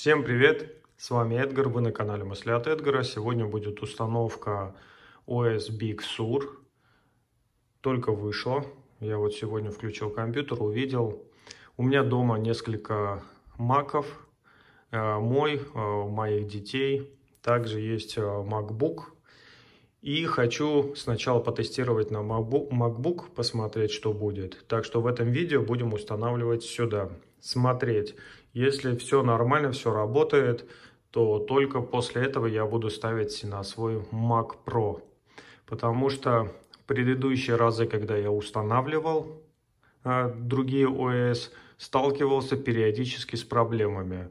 Всем привет! С вами Эдгар, вы на канале Мысли от Эдгара. Сегодня будет установка OS Big Sur. Только вышла. Я вот сегодня включил компьютер, увидел. У меня дома несколько маков. Э, мой, э, моих детей. Также есть э, MacBook. И хочу сначала потестировать на MacBook, посмотреть, что будет. Так что в этом видео будем устанавливать сюда. Смотреть если все нормально, все работает, то только после этого я буду ставить на свой Mac Pro. Потому что предыдущие разы, когда я устанавливал э, другие ОС, сталкивался периодически с проблемами.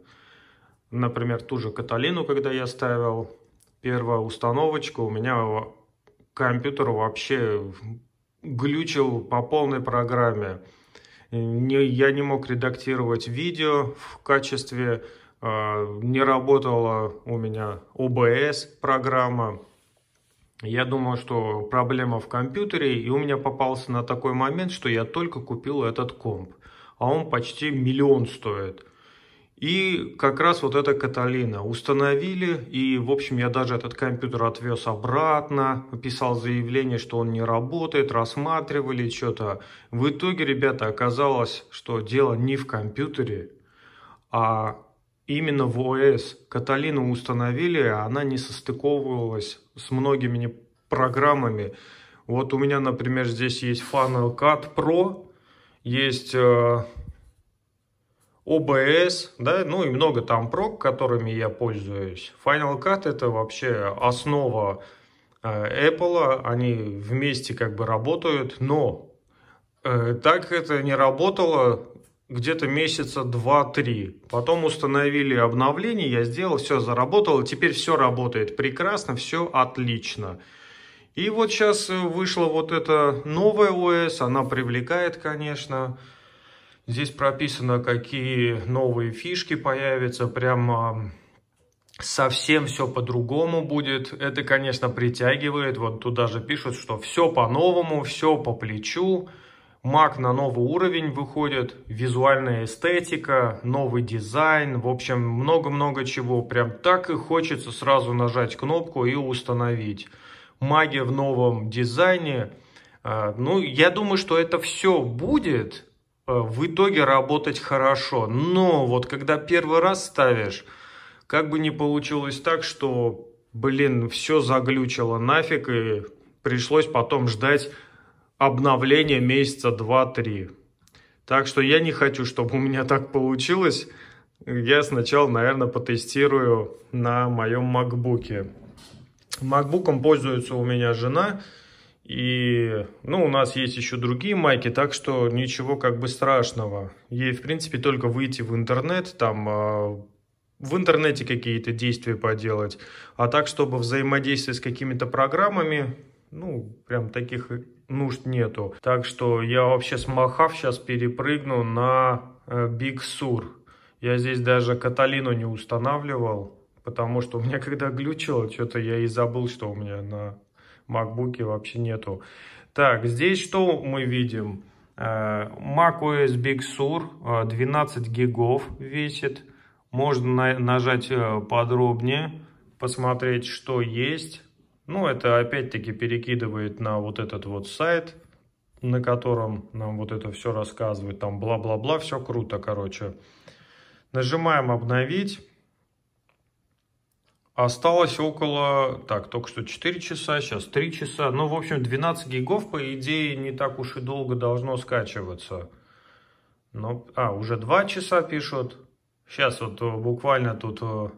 Например, ту же Каталину, когда я ставил первую установочку, у меня компьютер вообще глючил по полной программе не, я не мог редактировать видео в качестве, а, не работала у меня OBS программа. Я думал, что проблема в компьютере, и у меня попался на такой момент, что я только купил этот комп, а он почти миллион стоит. И как раз вот эта Каталина установили, и, в общем, я даже этот компьютер отвез обратно, писал заявление, что он не работает, рассматривали что-то. В итоге, ребята, оказалось, что дело не в компьютере, а именно в ОС. Каталину установили, а она не состыковывалась с многими программами. Вот у меня, например, здесь есть Final Cut Pro, есть э, OBS, да, ну и много там прок, которыми я пользуюсь. Final Cut это вообще основа э, Apple, они вместе как бы работают, но э, так это не работало где-то месяца 2-3. Потом установили обновление, я сделал, все заработало, теперь все работает прекрасно, все отлично. И вот сейчас э, вышла вот эта новая ОС, она привлекает, конечно, Здесь прописано, какие новые фишки появятся, прямо совсем все по-другому будет. Это, конечно, притягивает. Вот тут даже пишут, что все по-новому, все по плечу. Маг на новый уровень выходит, визуальная эстетика, новый дизайн, в общем, много-много чего. Прям так и хочется сразу нажать кнопку и установить. Маги в новом дизайне. А, ну, я думаю, что это все будет, Э, в итоге работать хорошо. Но вот когда первый раз ставишь, как бы не получилось так, что, блин, все заглючило нафиг, и пришлось потом ждать обновления месяца 2-3. Так что я не хочу, чтобы у меня так получилось. Я сначала, наверное, потестирую на моем макбуке. Макбуком пользуется у меня жена, и, ну, у нас есть еще другие майки, так что ничего как бы страшного. Ей, в принципе, только выйти в интернет, там а, в интернете какие-то действия поделать. А так, чтобы взаимодействовать с какими-то программами, ну, прям таких нужд нету. Так что я вообще с Махав сейчас перепрыгну на Биг э, Сур. Я здесь даже Каталину не устанавливал, потому что у меня когда глючило, что-то я и забыл, что у меня на MacBook вообще нету. Так, здесь что мы видим? Э, Mac OS Big Sur 12 э, гигов весит. Можно нажать э, подробнее, посмотреть, что есть. Ну, это опять-таки перекидывает на вот этот вот сайт, на котором нам вот это все рассказывает. Там бла-бла-бла, все круто, короче. Нажимаем «Обновить». Осталось около, так, только что 4 часа, сейчас 3 часа. Ну, в общем, 12 гигов, по идее, не так уж и долго должно скачиваться. Но, а, уже 2 часа пишут. Сейчас вот э, буквально тут э,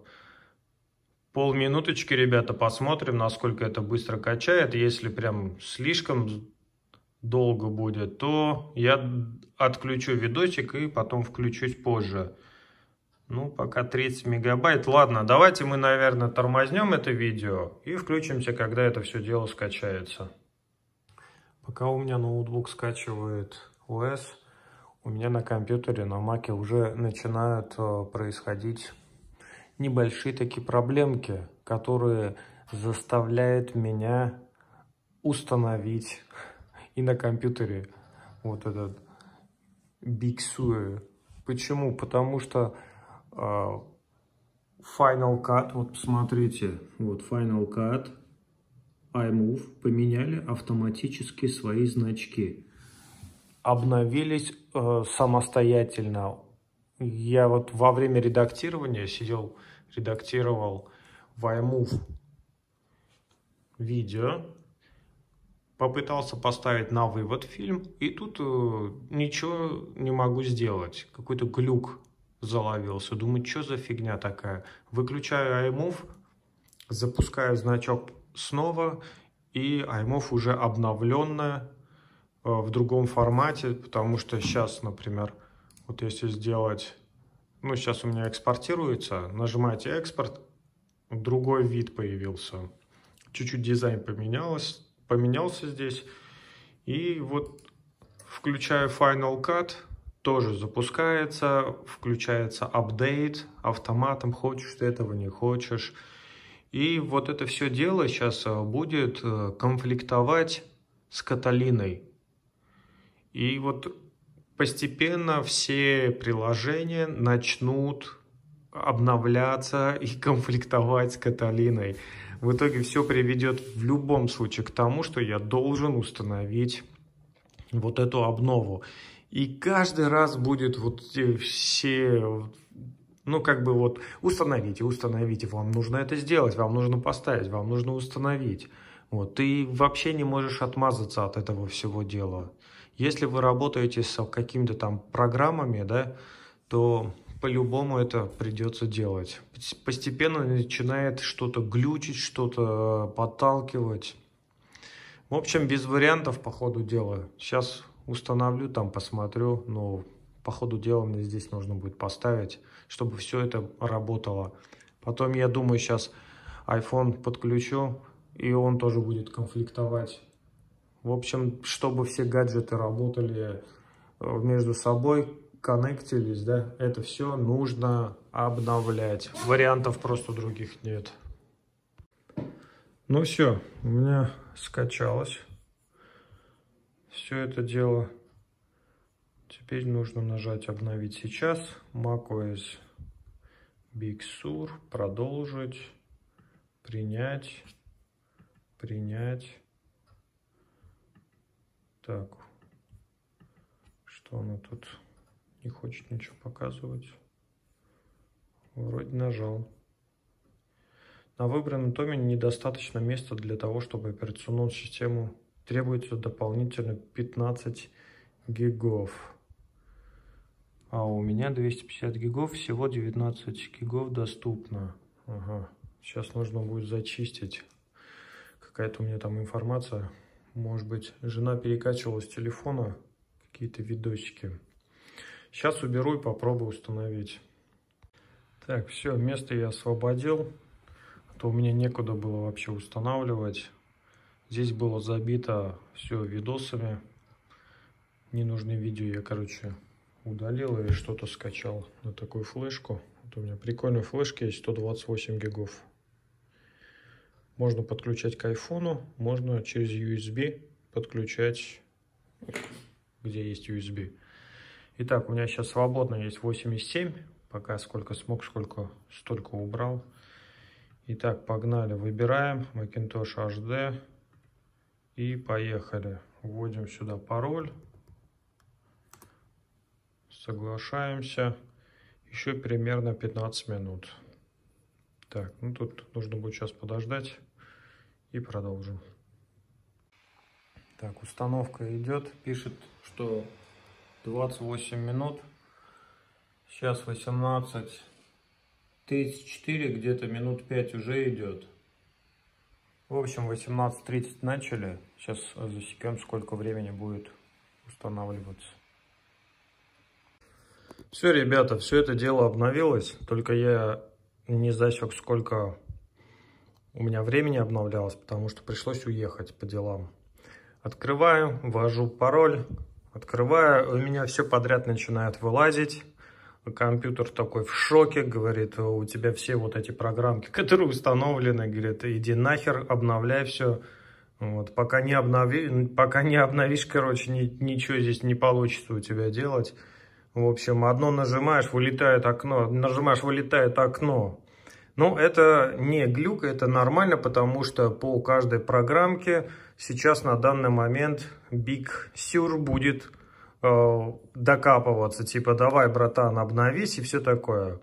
полминуточки, ребята, посмотрим, насколько это быстро качает. Если прям слишком долго будет, то я отключу видосик и потом включусь позже. Ну, пока 30 мегабайт. Ладно, давайте мы, наверное, тормознем это видео и включимся, когда это все дело скачается. Пока у меня ноутбук скачивает OS, у меня на компьютере, на маке уже начинают э, происходить небольшие такие проблемки, которые заставляют меня установить и на компьютере вот этот Big Sur. Почему? Потому что а, Final Cut, вот посмотрите, вот Final Cut, iMove поменяли автоматически свои значки. Обновились э, самостоятельно. Я вот во время редактирования сидел, редактировал в iMove видео, попытался поставить на вывод фильм, и тут э, ничего не могу сделать, какой-то глюк заловился. Думаю, что за фигня такая? Выключаю iMove, запускаю значок снова, и iMove уже обновленная э, в другом формате, потому что сейчас, например, вот если сделать, ну сейчас у меня экспортируется, нажимаете экспорт, другой вид появился. Чуть-чуть дизайн поменялось, поменялся здесь. И вот включаю Final Cut, тоже запускается, включается апдейт автоматом, хочешь ты этого, не хочешь. И вот это все дело сейчас э, будет э, конфликтовать с Каталиной. И вот постепенно все приложения начнут обновляться и конфликтовать с Каталиной. В итоге все приведет в любом случае к тому, что я должен установить вот эту обнову. И каждый раз будет вот все, ну как бы вот установите, установите, вам нужно это сделать, вам нужно поставить, вам нужно установить. Вот, ты вообще не можешь отмазаться от этого всего дела. Если вы работаете с какими-то там программами, да, то по-любому это придется делать. Постепенно начинает что-то глючить, что-то э, подталкивать. В общем, без вариантов по ходу дела. Сейчас установлю, там посмотрю, но по ходу дела мне здесь нужно будет поставить, чтобы все это работало. Потом, я думаю, сейчас iPhone подключу, и он тоже будет конфликтовать. В общем, чтобы все гаджеты работали э, между собой, коннектились, да, это все нужно обновлять. Вариантов просто других нет. Ну все, у меня скачалось все это дело. Теперь нужно нажать «Обновить сейчас», macOS Big Sur, «Продолжить», «Принять», «Принять». Так, что она тут не хочет ничего показывать. Вроде нажал. На выбранном томе недостаточно места для того, чтобы операционную систему требуется дополнительно 15 гигов. А у меня 250 гигов, всего 19 гигов доступно. Ага. Сейчас нужно будет зачистить. Какая-то у меня там информация. Может быть, жена перекачивала с телефона какие-то видосики. Сейчас уберу и попробую установить. Так, все, место я освободил. А то у меня некуда было вообще устанавливать. Здесь было забито все видосами. ненужные видео я, короче, удалил или что-то скачал на такую флешку. Вот у меня прикольная флешка есть, 128 гигов. Можно подключать к айфону, можно через USB подключать, где есть USB. Итак, у меня сейчас свободно есть 87, пока сколько смог, сколько столько убрал. Итак, погнали, выбираем Macintosh HD и поехали. Вводим сюда пароль. Соглашаемся. Еще примерно 15 минут. Так, ну тут нужно будет сейчас подождать и продолжим. Так, установка идет. Пишет, что 28 минут. Сейчас 18. 34, где-то минут 5 уже идет. В общем, 18.30 начали. Сейчас засекем, сколько времени будет устанавливаться. Все, ребята, все это дело обновилось. Только я не засек, сколько у меня времени обновлялось, потому что пришлось уехать по делам. Открываю, ввожу пароль, открываю, у меня все подряд начинает вылазить компьютер такой в шоке, говорит, «А у тебя все вот эти программки, которые установлены, говорит, иди нахер, обновляй все. Вот, пока не, обнови, пока не обновишь, короче, ни, ничего здесь не получится у тебя делать. В общем, одно нажимаешь, вылетает окно, нажимаешь, вылетает окно. Но ну, это не глюк, это нормально, потому что по каждой программке сейчас на данный момент Big Sur будет Э, докапываться, типа давай, братан, обновись и все такое.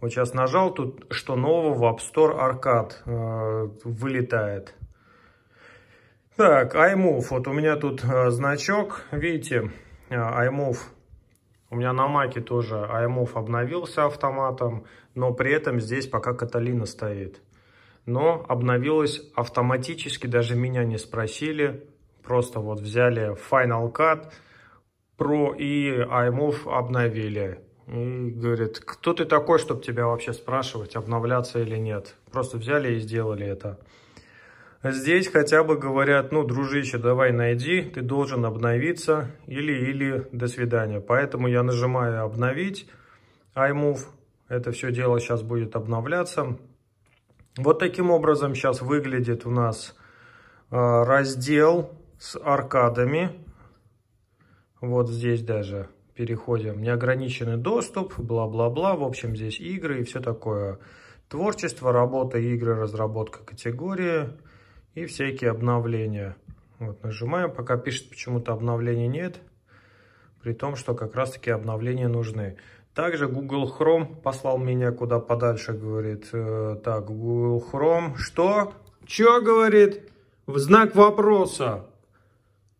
Вот сейчас нажал, тут что нового в App Store Arcade э, вылетает. Так, iMove, вот у меня тут э, значок, видите, э, iMove. У меня на маке тоже iMove обновился автоматом, но при этом здесь пока Каталина стоит. Но обновилось автоматически, даже меня не спросили. Просто вот взяли Final Cut, Pro и iMove обновили. И говорит, кто ты такой, чтобы тебя вообще спрашивать, обновляться или нет. Просто взяли и сделали это. Здесь хотя бы говорят, ну, дружище, давай найди, ты должен обновиться или, или до свидания. Поэтому я нажимаю обновить iMove. Это все дело сейчас будет обновляться. Вот таким образом сейчас выглядит у нас а, раздел с аркадами. Вот здесь даже переходим. Неограниченный доступ, бла-бла-бла. В общем, здесь игры и все такое. Творчество, работа, игры, разработка категории и всякие обновления. Вот, нажимаем, пока пишет почему-то обновления нет, при том, что как раз-таки обновления нужны. Также Google Chrome послал меня куда подальше, говорит. Э, так, Google Chrome, что? Чё, говорит? В знак вопроса.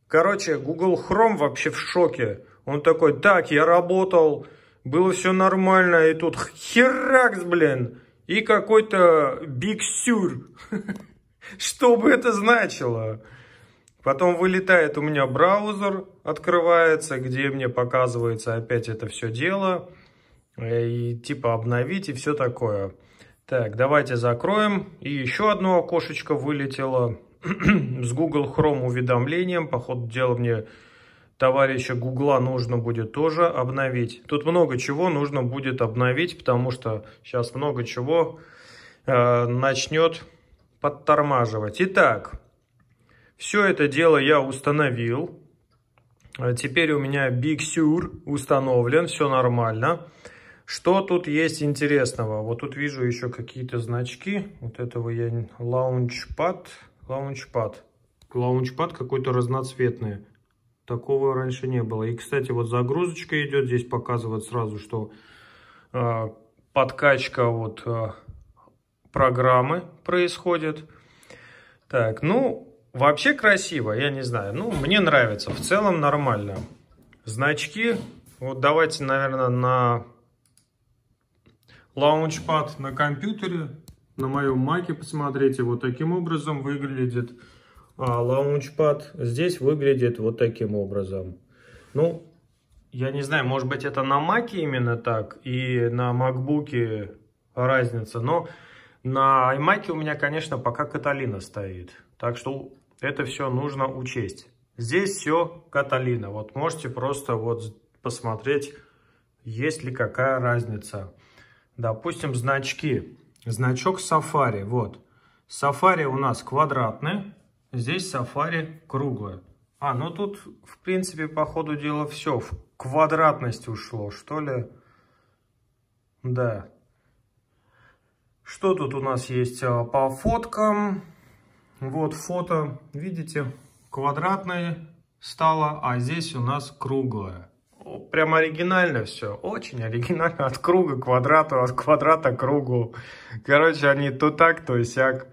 Короче, Google Chrome вообще в шоке. Он такой, так, я работал, было все нормально, и тут херакс, блин, и какой-то Биг Сюр. Что бы это значило? Потом вылетает у меня браузер, открывается, где мне показывается опять это все дело. Э, и типа обновить и все такое. Так, давайте закроем. И еще одно окошечко вылетело. с Google Chrome уведомлением. По ходу дела мне товарища Гугла нужно будет тоже обновить. Тут много чего нужно будет обновить, потому что сейчас много чего э, начнет подтормаживать. Итак, все это дело я установил. А теперь у меня Big Sur установлен, все нормально. Что тут есть интересного? Вот тут вижу еще какие-то значки. Вот этого я... Launchpad лаунчпад. Лаунчпад какой-то разноцветный. Такого раньше не было. И, кстати, вот загрузочка идет. Здесь показывает сразу, что э, подкачка вот э, программы происходит. Так, ну, вообще красиво, я не знаю. Ну, мне нравится. В целом нормально. Значки. Вот давайте, наверное, на лаунчпад на компьютере на моем маке, посмотрите, вот таким образом выглядит а, лаунчпад. Здесь выглядит вот таким образом. Ну, я не знаю, может быть это на маке именно так и на макбуке разница, но на iMac у меня, конечно, пока Каталина стоит. Так что это все нужно учесть. Здесь все Каталина. Вот можете просто вот посмотреть, есть ли какая разница. Допустим, значки. Значок Safari, вот. Safari у нас квадратный, здесь Safari круглое. А, ну тут, в принципе, по ходу дела все. В квадратность ушло, что ли? Да. Что тут у нас есть а, по фоткам? Вот фото, видите, квадратное стало, а здесь у нас круглое прям оригинально все, очень оригинально, от круга к квадрату, от квадрата к кругу. Короче, они то так, то сяк.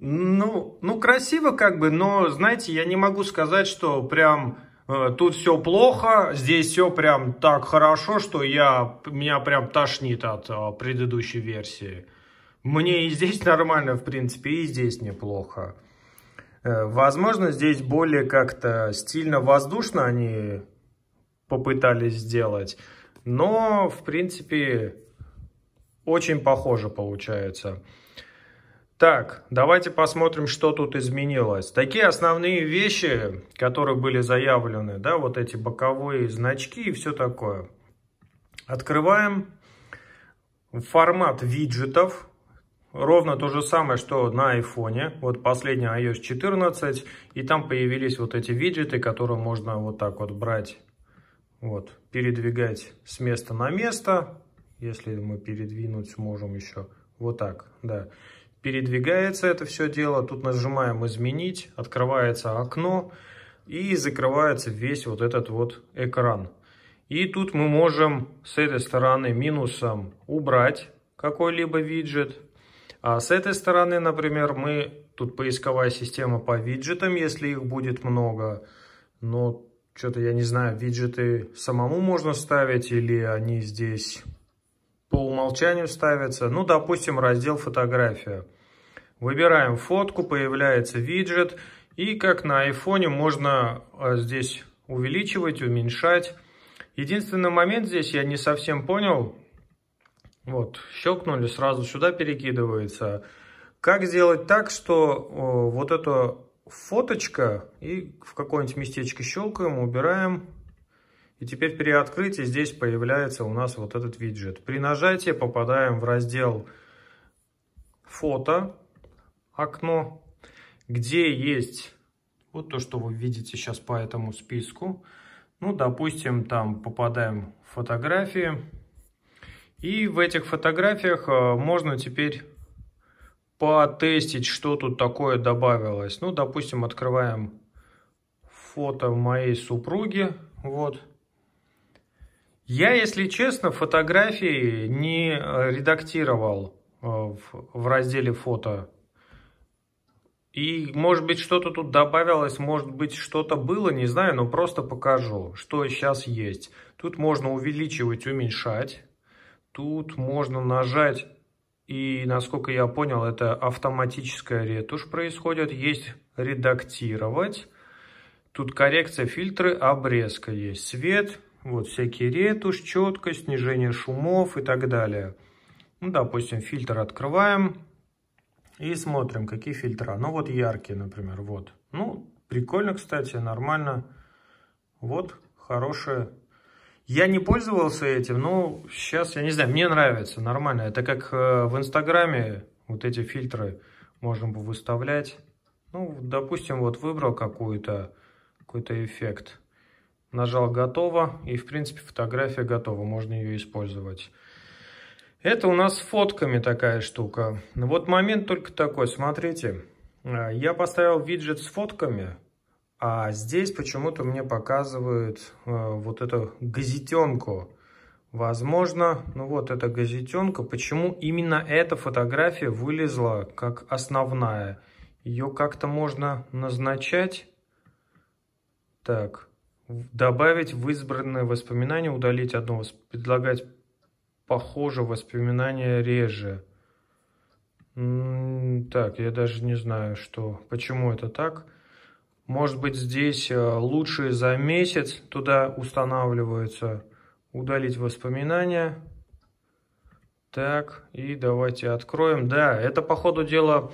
Ну, ну, красиво как бы, но, знаете, я не могу сказать, что прям э, тут все плохо, здесь все прям так хорошо, что я, меня прям тошнит от э, предыдущей версии. Мне и здесь нормально, в принципе, и здесь неплохо. Э, возможно, здесь более как-то стильно-воздушно они попытались сделать. Но, в принципе, очень похоже получается. Так, давайте посмотрим, что тут изменилось. Такие основные вещи, которые были заявлены, да, вот эти боковые значки и все такое. Открываем формат виджетов. Ровно то же самое, что на айфоне. Вот последний iOS 14. И там появились вот эти виджеты, которые можно вот так вот брать вот, передвигать с места на место. Если мы передвинуть можем еще вот так, да. Передвигается это все дело. Тут нажимаем «Изменить», открывается окно и закрывается весь вот этот вот экран. И тут мы можем с этой стороны минусом убрать какой-либо виджет. А с этой стороны, например, мы тут поисковая система по виджетам, если их будет много. Но что-то, я не знаю, виджеты самому можно ставить или они здесь по умолчанию ставятся. Ну, допустим, раздел «Фотография». Выбираем фотку, появляется виджет. И как на айфоне можно э, здесь увеличивать, уменьшать. Единственный момент здесь я не совсем понял. Вот, щелкнули, сразу сюда перекидывается. Как сделать так, что о, вот это фоточка, и в какое-нибудь местечко щелкаем, убираем. И теперь при открытии здесь появляется у нас вот этот виджет. При нажатии попадаем в раздел «Фото», окно, где есть вот то, что вы видите сейчас по этому списку. Ну, допустим, там попадаем в фотографии. И в этих фотографиях э, можно теперь потестить, что тут такое добавилось. Ну, допустим, открываем фото моей супруги. Вот. Я, если честно, фотографии не редактировал э, в разделе фото. И, может быть, что-то тут добавилось, может быть, что-то было, не знаю, но просто покажу, что сейчас есть. Тут можно увеличивать, уменьшать. Тут можно нажать и, насколько я понял, это автоматическая ретушь происходит. Есть редактировать. Тут коррекция, фильтры, обрезка есть. Свет, вот всякие ретушь, четкость, снижение шумов и так далее. Ну, допустим, фильтр открываем и смотрим, какие фильтра. Ну, вот яркие, например, вот. Ну, прикольно, кстати, нормально. Вот хорошие я не пользовался этим, но сейчас, я не знаю, мне нравится, нормально. Это как э, в Инстаграме вот эти фильтры можно бы выставлять. Ну, допустим, вот выбрал какую-то какой-то эффект. Нажал «Готово», и, в принципе, фотография готова, можно ее использовать. Это у нас с фотками такая штука. Вот момент только такой, смотрите. Э, я поставил виджет с фотками, а здесь почему-то мне показывают э, вот эту газетенку. Возможно, ну вот эта газетенка. Почему именно эта фотография вылезла как основная? Ее как-то можно назначать. Так, добавить в избранное воспоминание, удалить одно, предлагать похоже воспоминание реже. Так, я даже не знаю, что, почему это так. Может быть, здесь э, лучше за месяц туда устанавливается, Удалить воспоминания. Так, и давайте откроем. Да, это по ходу дела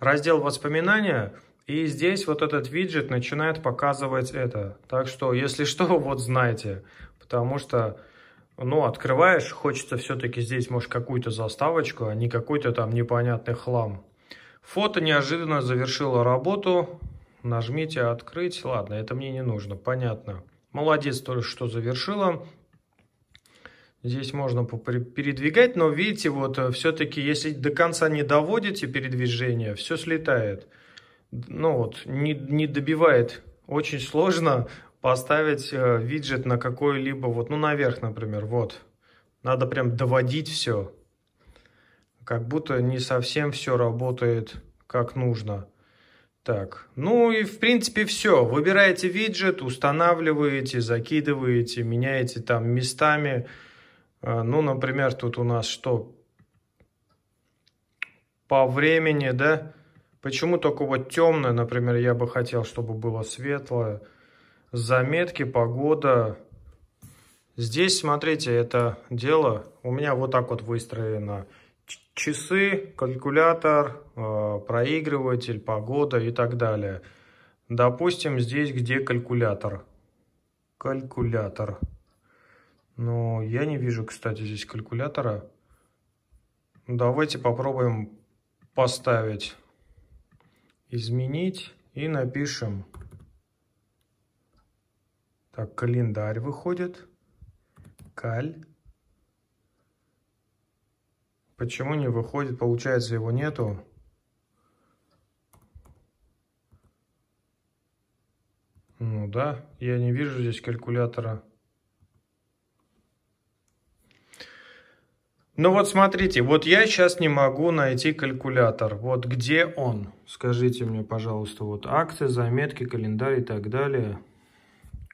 раздел воспоминания. И здесь вот этот виджет начинает показывать это. Так что, если что, вот знаете. Потому что, ну, открываешь, хочется все-таки здесь, может, какую-то заставочку, а не какой-то там непонятный хлам. Фото неожиданно завершило работу нажмите «Открыть». Ладно, это мне не нужно, понятно. Молодец, только что завершила. Здесь можно передвигать, но видите, вот э, все-таки, если до конца не доводите передвижение, все слетает. Ну вот, не, не добивает. Очень сложно поставить э, виджет на какой-либо, вот, ну, наверх, например, вот. Надо прям доводить все. Как будто не совсем все работает как нужно. Так, ну и в принципе все. Выбираете виджет, устанавливаете, закидываете, меняете там местами. А, ну, например, тут у нас что? По времени, да? Почему только вот темное, например, я бы хотел, чтобы было светлое. Заметки, погода. Здесь, смотрите, это дело у меня вот так вот выстроено часы, калькулятор, э, проигрыватель, погода и так далее. Допустим, здесь где калькулятор. Калькулятор. Но я не вижу, кстати, здесь калькулятора. Давайте попробуем поставить. Изменить и напишем. Так, календарь выходит. Каль. Почему не выходит? Получается, его нету. Ну да, я не вижу здесь калькулятора. Ну вот смотрите, вот я сейчас не могу найти калькулятор. Вот где он? Скажите мне, пожалуйста, вот акции, заметки, календарь и так далее.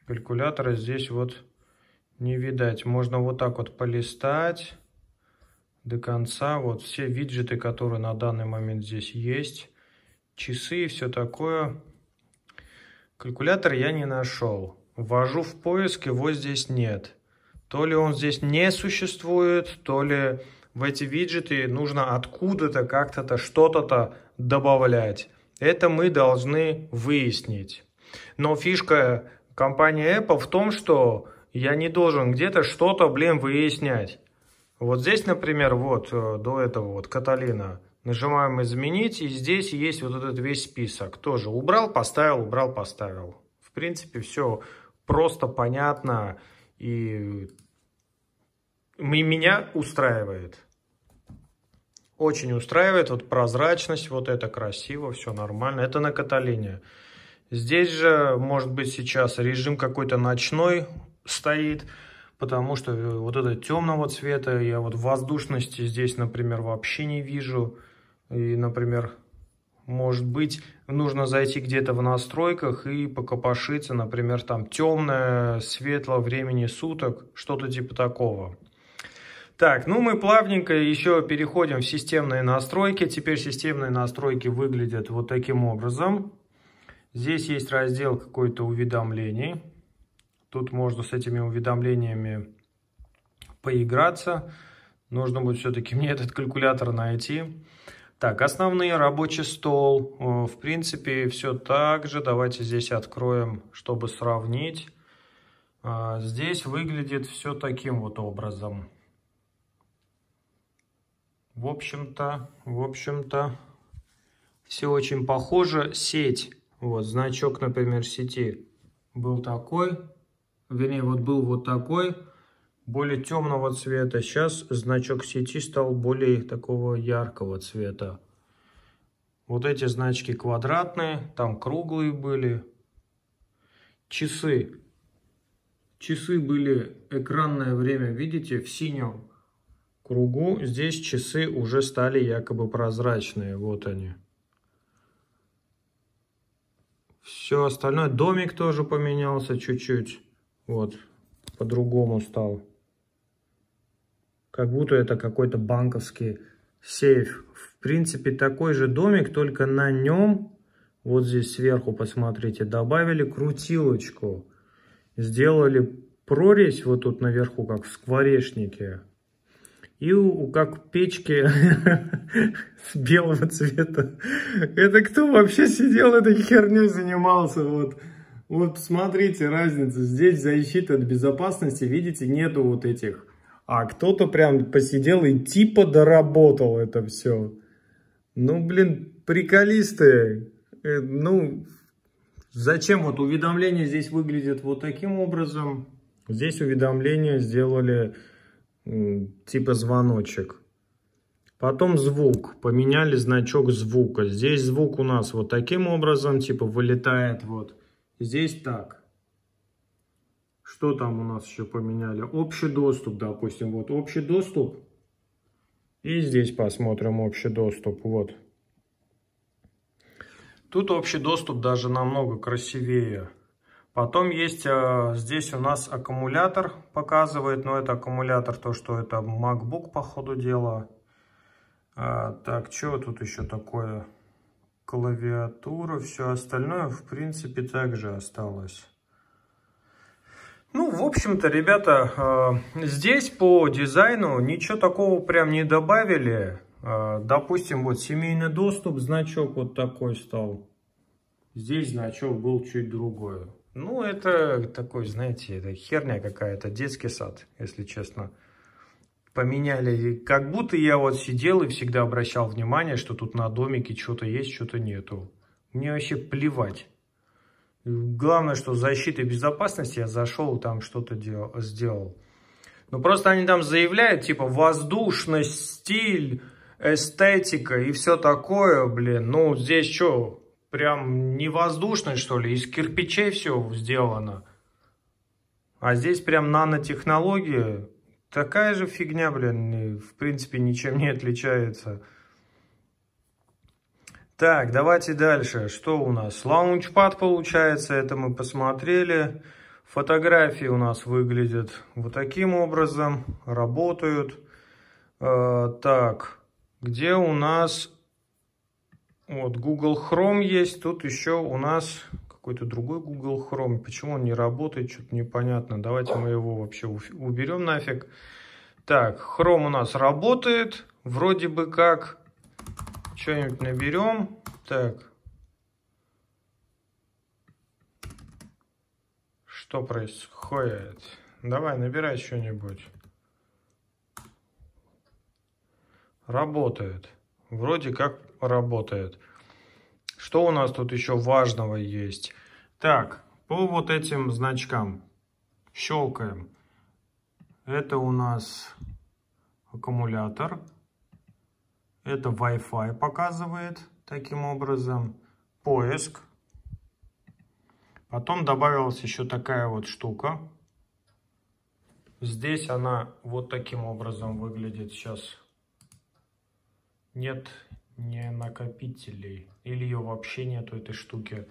Калькулятора здесь вот не видать. Можно вот так вот полистать до конца. Вот все виджеты, которые на данный момент здесь есть, часы и все такое. Калькулятор я не нашел. Ввожу в поиск, его здесь нет. То ли он здесь не существует, то ли в эти виджеты нужно откуда-то как-то что-то то добавлять. Это мы должны выяснить. Но фишка компании Apple в том, что я не должен где-то что-то, блин, выяснять. Вот здесь, например, вот э, до этого вот Каталина. Нажимаем «Изменить», и здесь есть вот этот весь список. Тоже убрал, поставил, убрал, поставил. В принципе, все просто, понятно, и меня устраивает. Очень устраивает, вот прозрачность, вот это красиво, все нормально. Это на Каталине. Здесь же, может быть, сейчас режим какой-то ночной стоит, потому что э, вот это темного цвета, я вот воздушности здесь, например, вообще не вижу. И, например, может быть, нужно зайти где-то в настройках и покопошиться, например, там темное, светло времени суток, что-то типа такого. Так, ну мы плавненько еще переходим в системные настройки. Теперь системные настройки выглядят вот таким образом. Здесь есть раздел какой-то уведомлений. Тут можно с этими уведомлениями поиграться. Нужно будет все-таки мне этот калькулятор найти. Так, основные, рабочий стол. Э, в принципе, все так же. Давайте здесь откроем, чтобы сравнить. Э, здесь выглядит все таким вот образом. В общем-то, в общем-то, все очень похоже. Сеть, вот значок, например, сети был такой вернее, вот был вот такой, более темного цвета. Сейчас значок сети стал более такого яркого цвета. Вот эти значки квадратные, там круглые были. Часы. Часы были экранное время, видите, в синем кругу. Здесь часы уже стали якобы прозрачные. Вот они. Все остальное. Домик тоже поменялся чуть-чуть. Вот, по-другому стал. Как будто это какой-то банковский сейф. В принципе, такой же домик, только на нем, вот здесь сверху, посмотрите, добавили крутилочку. Сделали прорезь вот тут наверху, как в скворечнике. И у, как печки белого цвета. Это кто вообще сидел этой херню занимался? Вот. Вот смотрите, разница. Здесь защита от безопасности, видите, нету вот этих. А кто-то прям посидел и типа доработал это все. Ну, блин, приколисты. Э, ну, зачем? Вот уведомление здесь выглядит вот таким образом. Здесь уведомление сделали типа звоночек. Потом звук. Поменяли значок звука. Здесь звук у нас вот таким образом, типа вылетает вот. Здесь так. Что там у нас еще поменяли? Общий доступ, допустим, вот общий доступ. И здесь посмотрим общий доступ, вот. Тут общий доступ даже намного красивее. Потом есть, э, здесь у нас аккумулятор показывает, но это аккумулятор, то, что это MacBook по ходу дела. А, так, что тут еще такое? клавиатура, все остальное, в принципе, также осталось. Ну, в общем-то, ребята, а, здесь по дизайну ничего такого прям не добавили. А, допустим, вот семейный доступ, значок вот такой стал. Здесь значок был чуть другой. Ну, это такой, знаете, это херня какая-то, детский сад, если честно поменяли. Как будто я вот сидел и всегда обращал внимание, что тут на домике что-то есть, что-то нету. Мне вообще плевать. Главное, что защиты и безопасности я зашел, там что-то сделал. Но ну, просто они там заявляют, типа, воздушность, стиль, эстетика и все такое, блин. Ну, здесь что, прям не воздушность, что ли? Из кирпичей все сделано. А здесь прям нанотехнология. Такая же фигня, блин, в принципе, ничем не отличается. Так, давайте дальше. Что у нас? Лаунчпад получается, это мы посмотрели. Фотографии у нас выглядят вот таким образом, работают. Э, так, где у нас... Вот, Google Chrome есть, тут еще у нас какой-то другой Google Chrome. Почему он не работает, что-то непонятно. Давайте мы его вообще уберем нафиг. Так, Chrome у нас работает. Вроде бы как. Что-нибудь наберем. Так. Что происходит? Давай, набирай что-нибудь. Работает. Вроде как работает. Что у нас тут еще важного есть? Так, по вот этим значкам щелкаем. Это у нас аккумулятор. Это Wi-Fi показывает таким образом. Поиск. Потом добавилась еще такая вот штука. Здесь она вот таким образом выглядит сейчас. Нет не накопителей. Или ее вообще нету, этой штуки.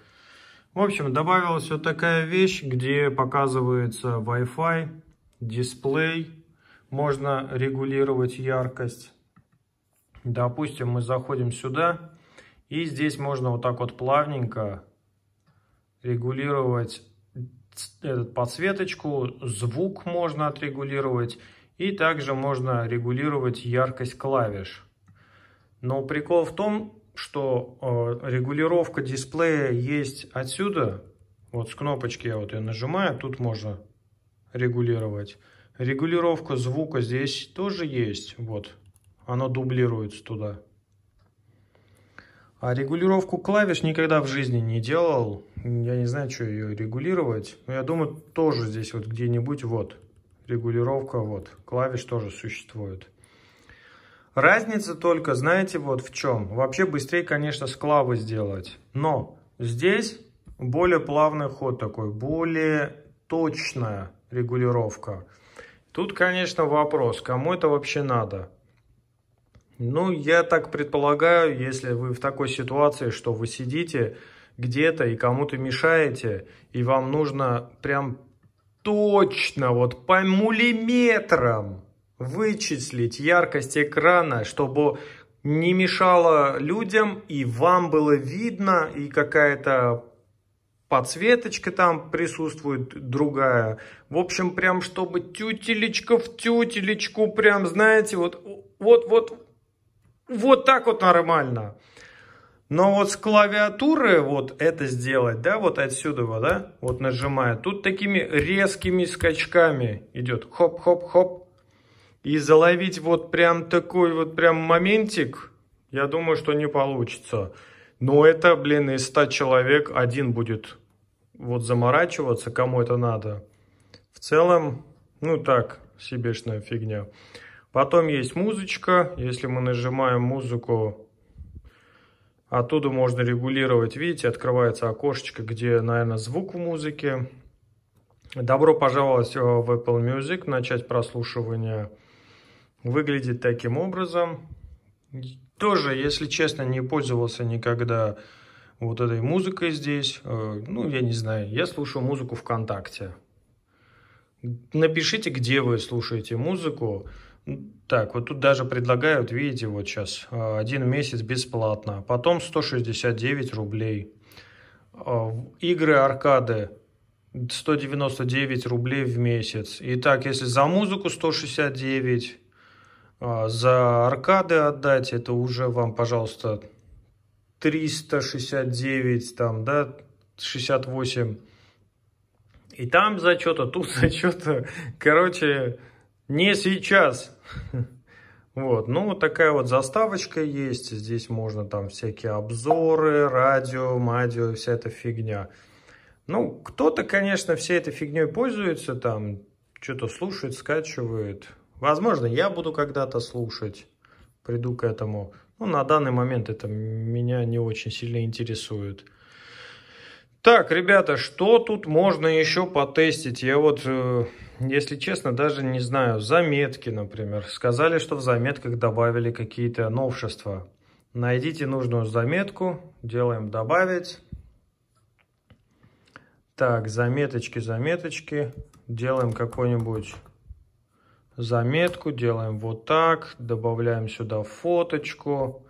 В общем, добавилась вот такая вещь, где показывается Wi-Fi, дисплей. Можно регулировать яркость. Допустим, мы заходим сюда. И здесь можно вот так вот плавненько регулировать этот подсветочку. Звук можно отрегулировать. И также можно регулировать яркость клавиш. Но прикол в том, что э, регулировка дисплея есть отсюда. Вот с кнопочки я вот ее нажимаю, тут можно регулировать. Регулировка звука здесь тоже есть. Вот, оно дублируется туда. А регулировку клавиш никогда в жизни не делал. Я не знаю, что ее регулировать. Но я думаю, тоже здесь вот где-нибудь вот. Регулировка вот. Клавиш тоже существует. Разница только, знаете, вот в чем. Вообще быстрее, конечно, склавы сделать. Но здесь более плавный ход такой, более точная регулировка. Тут, конечно, вопрос, кому это вообще надо? Ну, я так предполагаю, если вы в такой ситуации, что вы сидите где-то и кому-то мешаете, и вам нужно прям точно, вот по миллиметрам вычислить яркость экрана, чтобы не мешало людям и вам было видно, и какая-то подсветочка там присутствует другая. В общем, прям чтобы тютелечка в тютелечку, прям, знаете, вот, вот, вот, вот так вот нормально. Но вот с клавиатуры вот это сделать, да, вот отсюда, вот, да, вот нажимая, тут такими резкими скачками идет хоп-хоп-хоп. И заловить вот прям такой вот прям моментик, я думаю, что не получится. Но это, блин, из 100 человек один будет вот заморачиваться, кому это надо. В целом, ну так, себешная фигня. Потом есть музычка. Если мы нажимаем музыку, оттуда можно регулировать. Видите, открывается окошечко, где, наверное, звук в музыке. Добро пожаловать э, в Apple Music, начать прослушивание. Выглядит таким образом. Тоже, если честно, не пользовался никогда вот этой музыкой здесь. Э, ну, я не знаю, я слушаю музыку ВКонтакте. Напишите, где вы слушаете музыку. Так, вот тут даже предлагают, видите, вот сейчас, э, один месяц бесплатно, а потом 169 рублей. Э, игры аркады 199 рублей в месяц. Итак, если за музыку 169, а, за аркады отдать, это уже вам, пожалуйста, 369, там, да, 68. И там зачета, тут зачета. Короче, не сейчас. Вот, ну, такая вот заставочка есть. Здесь можно там всякие обзоры, радио, мадио, вся эта фигня. Ну, кто-то, конечно, всей этой фигней пользуется, там, что-то слушает, скачивает. Возможно, я буду когда-то слушать, приду к этому. Но ну, на данный момент это меня не очень сильно интересует. Так, ребята, что тут можно еще потестить? Я вот, э, если честно, даже не знаю. Заметки, например. Сказали, что в заметках добавили какие-то новшества. Найдите нужную заметку, делаем «Добавить». Так, заметочки, заметочки. Делаем какой-нибудь заметку, делаем вот так, добавляем сюда фоточку.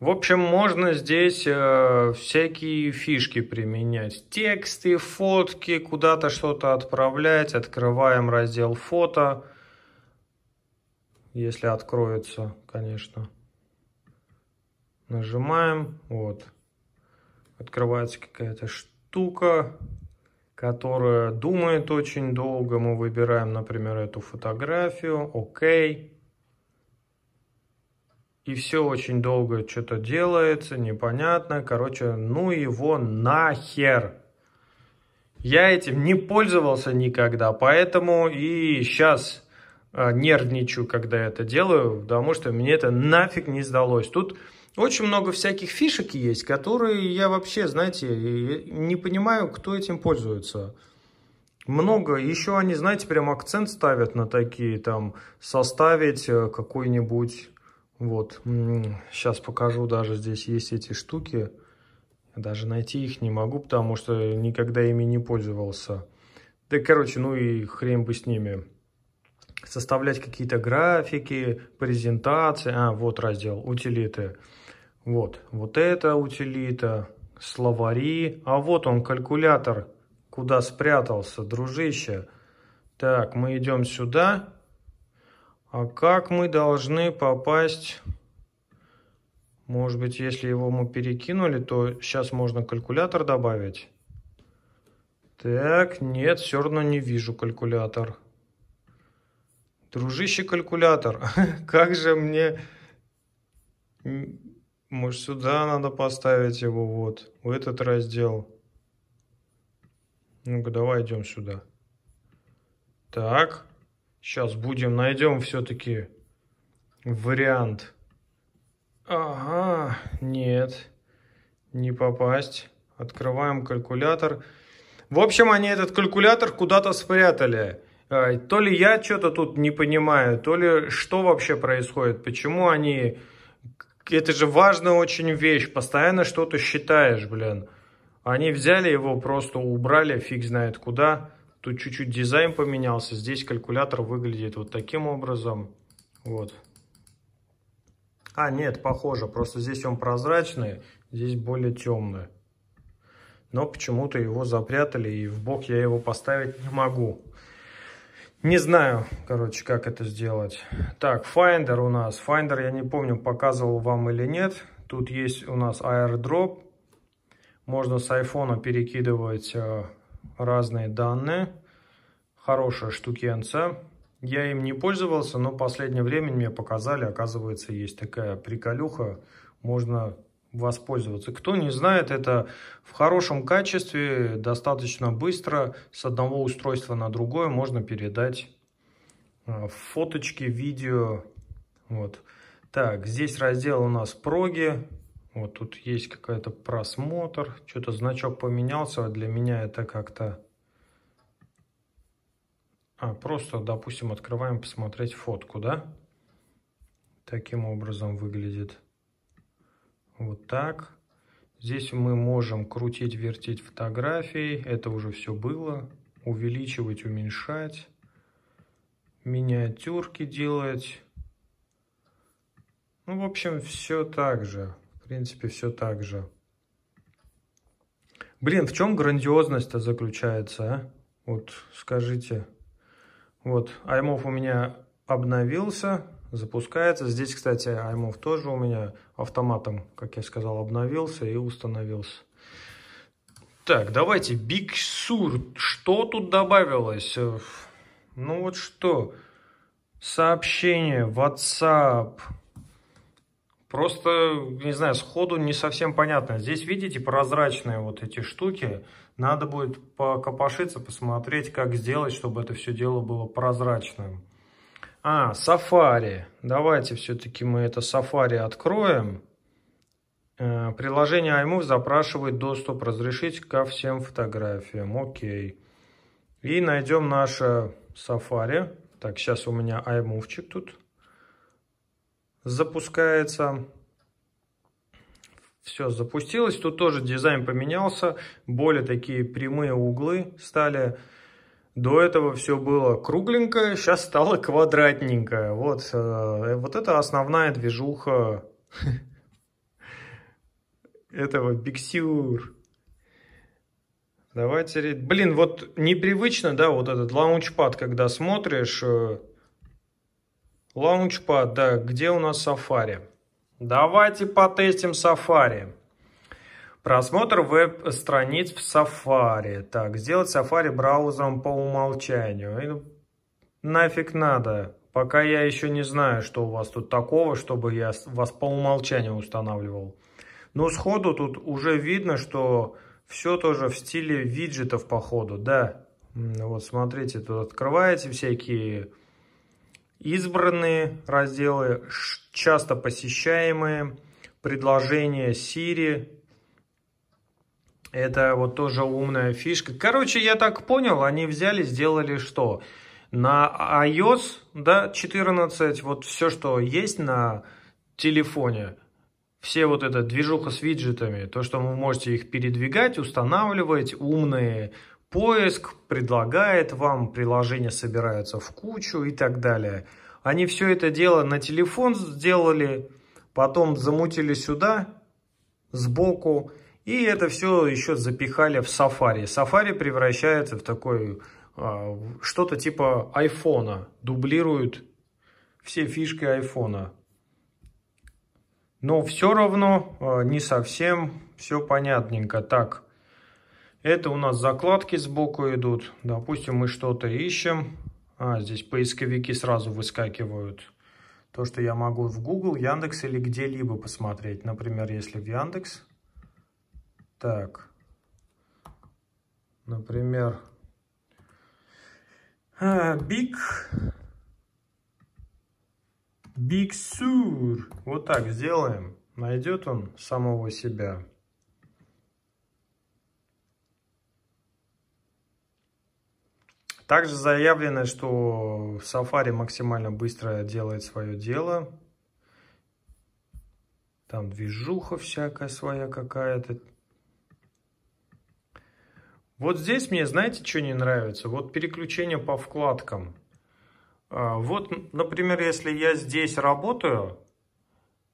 В общем, можно здесь э, всякие фишки применять. Тексты, фотки, куда-то что-то отправлять. Открываем раздел фото, если откроется, конечно. Нажимаем, вот. Открывается какая-то штука которая думает очень долго. Мы выбираем, например, эту фотографию. Окей. И все очень долго что-то делается, непонятно. Короче, ну его нахер. Я этим не пользовался никогда, поэтому и сейчас а, нервничаю, когда это делаю, потому что мне это нафиг не сдалось. Тут очень много всяких фишек есть, которые я вообще, знаете, не понимаю, кто этим пользуется. Много. Еще они, знаете, прям акцент ставят на такие, там, составить э, какой-нибудь... Вот, сейчас покажу, даже здесь есть эти штуки. Даже найти их не могу, потому что никогда ими не пользовался. Да, короче, ну и хрен бы с ними. Составлять какие-то графики, презентации. А, вот раздел «Утилиты». Вот, вот эта утилита, словари. А вот он, калькулятор, куда спрятался, дружище. Так, мы идем сюда. А как мы должны попасть... Может быть, если его мы перекинули, то сейчас можно калькулятор добавить. Так, нет, все равно не вижу калькулятор. Дружище калькулятор, как же мне может, сюда надо поставить его, вот, в этот раздел. Ну-ка, давай идем сюда. Так, сейчас будем, найдем все-таки вариант. Ага, нет, не попасть. Открываем калькулятор. В общем, они этот калькулятор куда-то спрятали. А, то ли я что-то тут не понимаю, то ли что вообще происходит, почему они это же важная очень вещь, постоянно что-то считаешь, блин. Они взяли его, просто убрали, фиг знает куда. Тут чуть-чуть дизайн поменялся, здесь калькулятор выглядит вот таким образом. Вот. А, нет, похоже, просто здесь он прозрачный, здесь более темный. Но почему-то его запрятали, и в бок я его поставить не могу. Не знаю, короче, как это сделать. Так, Finder у нас. Finder, я не помню, показывал вам или нет. Тут есть у нас AirDrop. Можно с айфона перекидывать э, разные данные. Хорошая штукенция. Я им не пользовался, но в последнее время мне показали, оказывается, есть такая приколюха. Можно воспользоваться. Кто не знает, это в хорошем качестве, достаточно быстро с одного устройства на другое можно передать э, фоточки, видео. Вот. Так, здесь раздел у нас проги. Вот тут есть какой-то просмотр. Что-то значок поменялся. А для меня это как-то... А, просто, допустим, открываем посмотреть фотку, да? Таким образом выглядит вот так. Здесь мы можем крутить, вертеть фотографии, это уже все было, увеличивать, уменьшать, миниатюрки делать. Ну, в общем, все так же, в принципе, все так же. Блин, в чем грандиозность-то заключается, а? Вот скажите. Вот, iMov у меня обновился, запускается. Здесь, кстати, iMove тоже у меня автоматом, как я сказал, обновился и установился. Так, давайте, Big Sur, что тут добавилось? Ну вот что, сообщение, WhatsApp, Просто, не знаю, сходу не совсем понятно. Здесь, видите, прозрачные вот эти штуки. Надо будет покопошиться, посмотреть, как сделать, чтобы это все дело было прозрачным. А, Safari. Давайте все-таки мы это Safari откроем. Э, приложение iMove запрашивает доступ разрешить ко всем фотографиям. Окей. И найдем наше Safari. Так, сейчас у меня iMove тут запускается. Все запустилось. Тут тоже дизайн поменялся. Более такие прямые углы стали. До этого все было кругленькое, сейчас стало квадратненькое. Вот, э, вот это основная движуха этого биксюр. Давайте, блин, вот непривычно, да, вот этот лаунчпад, когда смотришь. Э, лаунчпад, да, где у нас сафари? Давайте потестим сафари. Просмотр веб-страниц в Safari. Так, сделать Safari браузером по умолчанию. И ну, нафиг надо. Пока я еще не знаю, что у вас тут такого, чтобы я вас по умолчанию устанавливал. Но сходу тут уже видно, что все тоже в стиле виджетов походу, да. Вот смотрите, тут открываете всякие избранные разделы, часто посещаемые, предложения Siri, это вот тоже умная фишка. Короче, я так понял, они взяли, сделали что? На iOS, да, 14, вот все, что есть на телефоне, все вот это движуха с виджетами, то, что вы можете их передвигать, устанавливать, умные поиск предлагает вам, приложения собираются в кучу и так далее. Они все это дело на телефон сделали, потом замутили сюда, сбоку, и это все еще запихали в Safari. Safari превращается в такой а, что-то типа айфона, дублирует все фишки айфона. Но все равно а, не совсем все понятненько. Так, это у нас закладки сбоку идут. Допустим, мы что-то ищем. А, здесь поисковики сразу выскакивают. То, что я могу в Google, Яндекс или где-либо посмотреть. Например, если в Яндекс, так, например, а, Биг Биг Сур. Вот так сделаем. Найдет он самого себя. Также заявлено, что Safari максимально быстро делает свое дело. Там движуха всякая своя какая-то. Вот здесь мне, знаете, что не нравится? Вот переключение по вкладкам. А, вот, например, если я здесь работаю,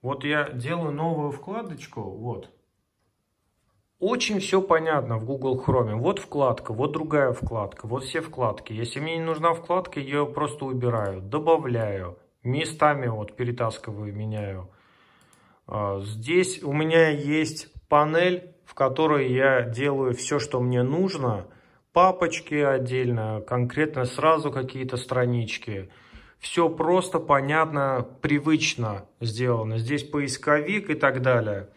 вот я делаю новую вкладочку, вот. Очень все понятно в Google Chrome. Вот вкладка, вот другая вкладка, вот все вкладки. Если мне не нужна вкладка, я ее просто убираю, добавляю, местами вот перетаскиваю, меняю. А, здесь у меня есть панель в которой я делаю все, что мне нужно. Папочки отдельно, конкретно сразу какие-то странички. Все просто, понятно, привычно сделано. Здесь поисковик и так далее.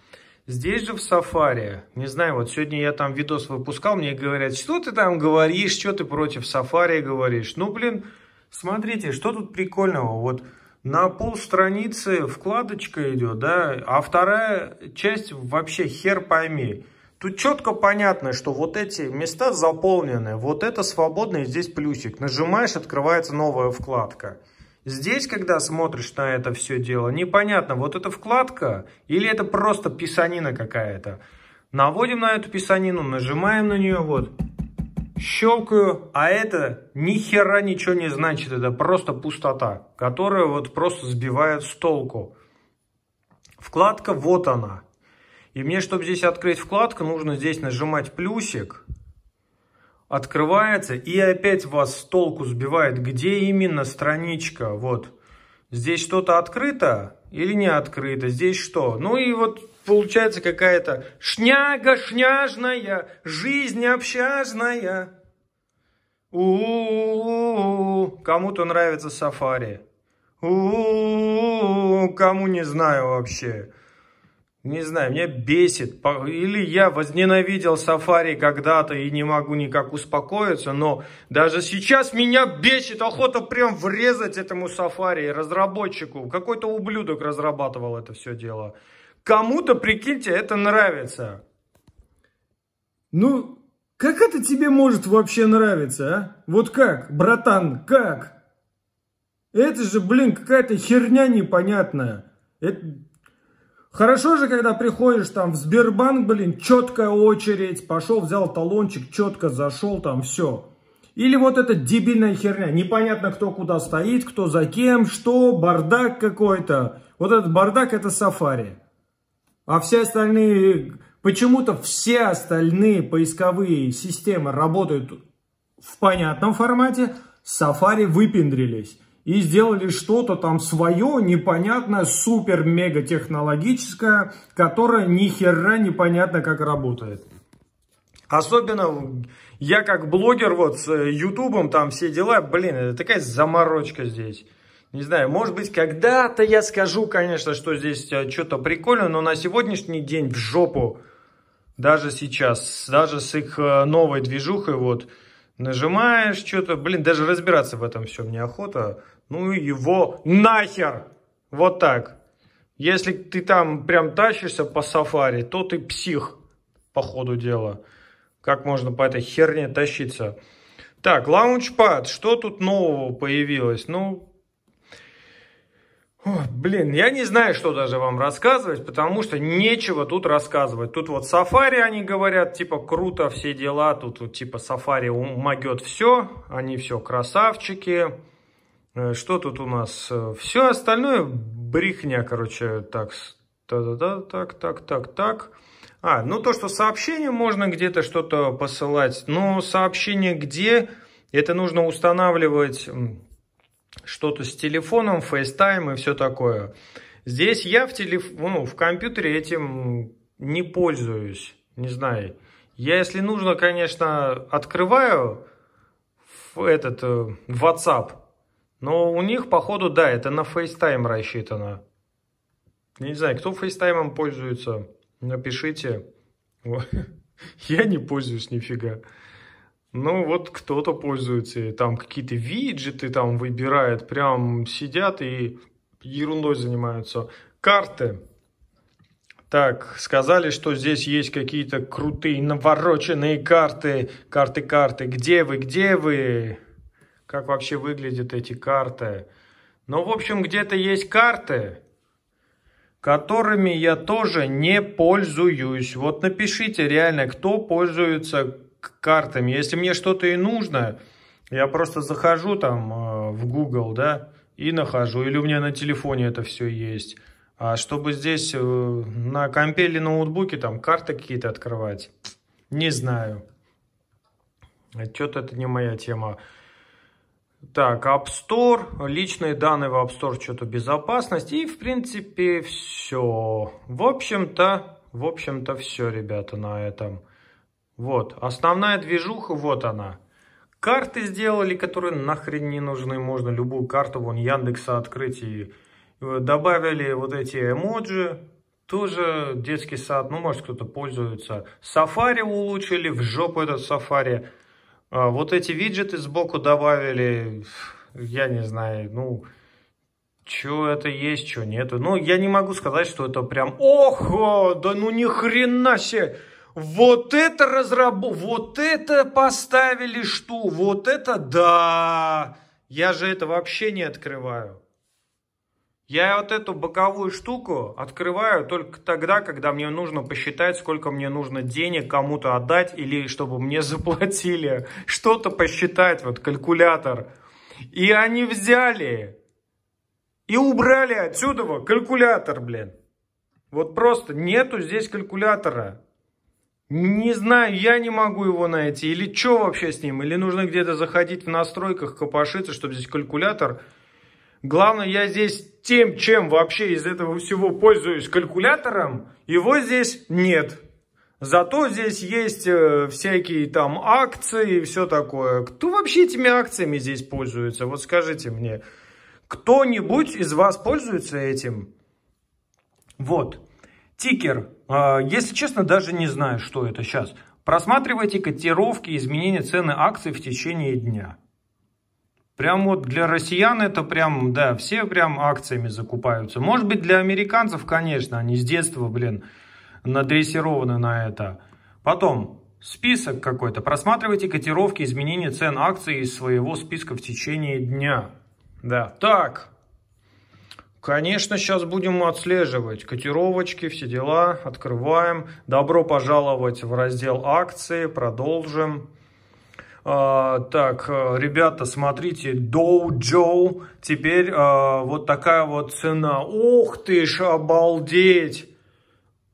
Здесь же в Safari, не знаю, вот сегодня я там видос выпускал, мне говорят, что ты там говоришь, что ты против Safari говоришь. Ну, блин, смотрите, что тут прикольного, вот на полстраницы вкладочка идет, да, а вторая часть вообще хер пойми. Тут четко понятно, что вот эти места заполнены, вот это свободно и здесь плюсик. Нажимаешь, открывается новая вкладка. Здесь, когда смотришь на это все дело, непонятно, вот это вкладка или это просто писанина какая-то. Наводим на эту писанину, нажимаем на нее, вот, щелкаю, а это ни хера ничего не значит, это просто пустота, которая вот просто сбивает с толку. Вкладка вот она. И мне, чтобы здесь открыть вкладку, нужно здесь нажимать плюсик, открывается и опять вас с толку сбивает, где именно страничка, вот. Здесь что-то открыто или не открыто, здесь что. Ну и вот получается какая-то шняга шняжная, жизнь общажная. у кому-то нравится сафари. у кому не знаю вообще. Не знаю, меня бесит. Или я возненавидел сафари когда-то и не могу никак успокоиться, но даже сейчас меня бесит охота прям врезать этому сафари, разработчику. Какой-то ублюдок разрабатывал это все дело. Кому-то, прикиньте, это нравится. Ну, как это тебе может вообще нравиться, а? Вот как, братан, как? Это же, блин, какая-то херня непонятная. Это... Хорошо же, когда приходишь там в Сбербанк, блин, четкая очередь, пошел, взял талончик, четко зашел, там все. Или вот эта дебильная херня, непонятно кто куда стоит, кто за кем, что, бардак какой-то. Вот этот бардак это сафари. А все остальные, почему-то все остальные поисковые системы работают в понятном формате, Safari выпендрились и сделали что-то там свое, непонятное, супер-мега технологическое, которое ни хера непонятно как работает. Особенно я как блогер вот с э, Ютубом, там все дела, блин, это такая заморочка здесь. Не знаю, может быть, когда-то я скажу, конечно, что здесь э, что-то прикольное, но на сегодняшний день в жопу, даже сейчас, даже с их э, новой движухой, вот, нажимаешь что-то, блин, даже разбираться в этом всем неохота, ну его нахер, вот так. Если ты там прям тащишься по сафари, то ты псих по ходу дела. Как можно по этой херне тащиться? Так, лаунчпад, что тут нового появилось? Ну, блин, я не знаю, что даже вам рассказывать, потому что нечего тут рассказывать. Тут вот сафари, они говорят, типа, круто, все дела, тут вот, типа, сафари могет все, они все красавчики. Э, что тут у нас? Э, все остальное брехня, короче, так, да, да, так, так, так, так. А, ну то, что сообщение можно где-то что-то посылать, но ну, сообщение где, это нужно устанавливать что-то с телефоном, FaceTime и все такое. Здесь я в, телеф... ну, в компьютере этим не пользуюсь, не знаю. Я, если нужно, конечно, открываю этот э, WhatsApp, но у них, походу, да, это на FaceTime рассчитано. Не знаю, кто FaceTime пользуется, напишите. Я не пользуюсь нифига. Ну, вот кто-то пользуется, там какие-то виджеты там выбирает, прям сидят и ерундой занимаются. Карты. Так, сказали, что здесь есть какие-то крутые навороченные карты. Карты, карты. Где вы, где вы? Как вообще выглядят эти карты? Ну, в общем, где-то есть карты, которыми я тоже не пользуюсь. Вот напишите реально, кто пользуется картами. Если мне что-то и нужно, я просто захожу там э, в Google, да, и нахожу. Или у меня на телефоне это все есть. А чтобы здесь э, на компе или ноутбуке там карты какие-то открывать, не знаю. Что-то это не моя тема. Так, App Store, личные данные в App Store, что-то безопасность. И, в принципе, все. В общем-то, в общем-то, все, ребята, на этом. Вот, основная движуха, вот она. Карты сделали, которые нахрен не нужны. Можно любую карту вон Яндекса открыть и э, добавили вот эти эмоджи. Тоже детский сад, ну, может, кто-то пользуется. Сафари улучшили, в жопу этот сафари. А, вот эти виджеты сбоку добавили, я не знаю, ну, что это есть, что нету. Ну, я не могу сказать, что это прям, охо, да ну ни хрена себе. Вот это разрабо... Вот это поставили что? Вот это да! Я же это вообще не открываю. Я вот эту боковую штуку открываю только тогда, когда мне нужно посчитать, сколько мне нужно денег кому-то отдать или чтобы мне заплатили. Что-то посчитать, вот калькулятор. И они взяли и убрали отсюда калькулятор, блин. Вот просто нету здесь калькулятора. Не знаю, я не могу его найти. Или что вообще с ним? Или нужно где-то заходить в настройках, копошиться, чтобы здесь калькулятор... Главное, я здесь тем, чем вообще из этого всего пользуюсь, калькулятором, его здесь нет. Зато здесь есть э, всякие там акции и все такое. Кто вообще этими акциями здесь пользуется? Вот скажите мне, кто-нибудь из вас пользуется этим? Вот, тикер а, если честно, даже не знаю, что это сейчас. Просматривайте котировки изменения цены акций в течение дня. Прям вот для россиян это прям, да, все прям акциями закупаются. Может быть, для американцев, конечно, они с детства, блин, надрессированы на это. Потом, список какой-то. Просматривайте котировки изменения цен акций из своего списка в течение дня. Да, так, Конечно, сейчас будем отслеживать котировочки, все дела, открываем. Добро пожаловать в раздел акции, продолжим. А, так, э, ребята, смотрите, Dow Joe, теперь а, вот такая вот цена. Ух ты ж, обалдеть!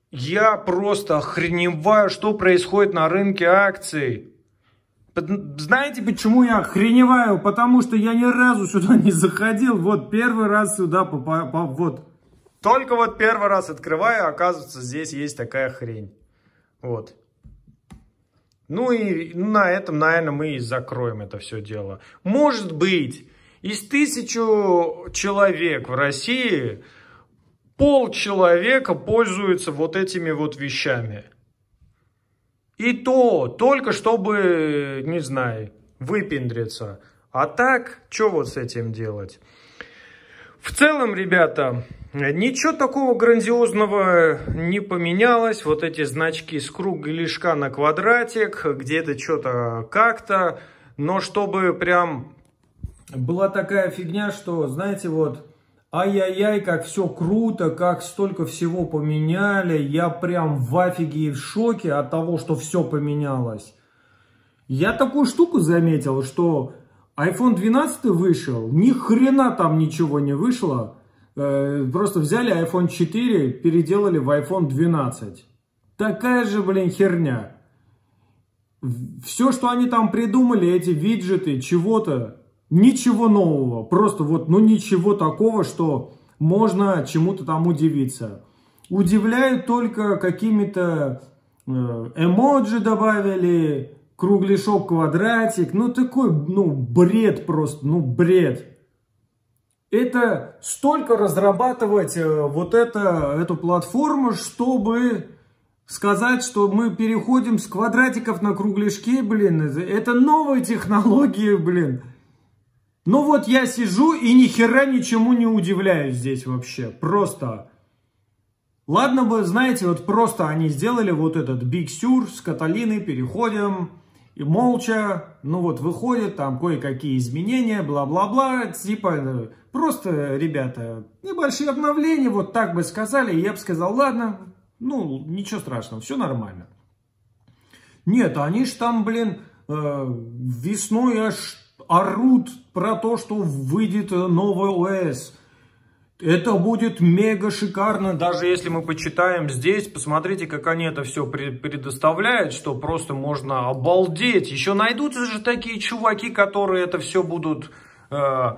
Я просто охреневаю, что происходит на рынке акций. Знаете, почему я охреневаю? Потому что я ни разу сюда не заходил. Вот первый раз сюда, попал. вот. Только вот первый раз открываю, оказывается, здесь есть такая хрень. Вот. Ну и ну, на этом, наверное, мы и закроем это все дело. Может быть, из тысячу человек в России пол человека пользуются вот этими вот вещами. И то, только чтобы, не знаю, выпендриться. А так, что вот с этим делать? В целом, ребята, ничего такого грандиозного не поменялось. Вот эти значки с кругляшка на квадратик, где-то что-то как-то. Но чтобы прям была такая фигня, что, знаете, вот Ай-яй-яй, как все круто, как столько всего поменяли. Я прям в афиге и в шоке от того, что все поменялось. Я такую штуку заметил, что iPhone 12 вышел, ни хрена там ничего не вышло. Э, просто взяли iPhone 4, переделали в iPhone 12. Такая же, блин, херня. Все, что они там придумали, эти виджеты, чего-то, Ничего нового, просто вот, ну ничего такого, что можно чему-то там удивиться. удивляют только какими-то э, эмоджи добавили, кругляшок, квадратик. Ну, такой, ну, бред просто, ну, бред. Это столько разрабатывать э, вот это, эту платформу, чтобы сказать, что мы переходим с квадратиков на кругляшки, блин. Это новые технологии, блин. Ну вот я сижу и ни хера ничему не удивляюсь здесь вообще. Просто... Ладно бы, знаете, вот просто они сделали вот этот Биг Сюр с Каталиной, переходим, и молча, ну вот выходит, там кое-какие изменения, бла-бла-бла, типа, э, просто, ребята, небольшие обновления, вот так бы сказали, я бы сказал, ладно, ну, ничего страшного, все нормально. Нет, они ж там, блин, э, весной аж орут про то, что выйдет новый ОС. Это будет мега шикарно, даже если мы почитаем здесь, посмотрите, как они это все предоставляют, что просто можно обалдеть. Еще найдутся же такие чуваки, которые это все будут... Э,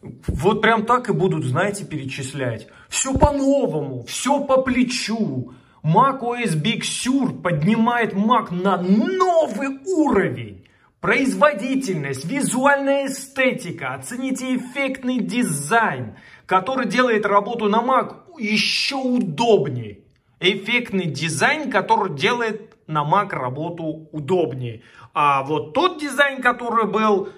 вот прям так и будут, знаете, перечислять. Все по-новому, все по плечу. Mac OS Big Sur поднимает Mac на новый уровень. Производительность, визуальная эстетика, оцените эффектный дизайн, который делает работу на Mac еще удобнее. Эффектный дизайн, который делает на Mac работу удобнее. А вот тот дизайн, который был,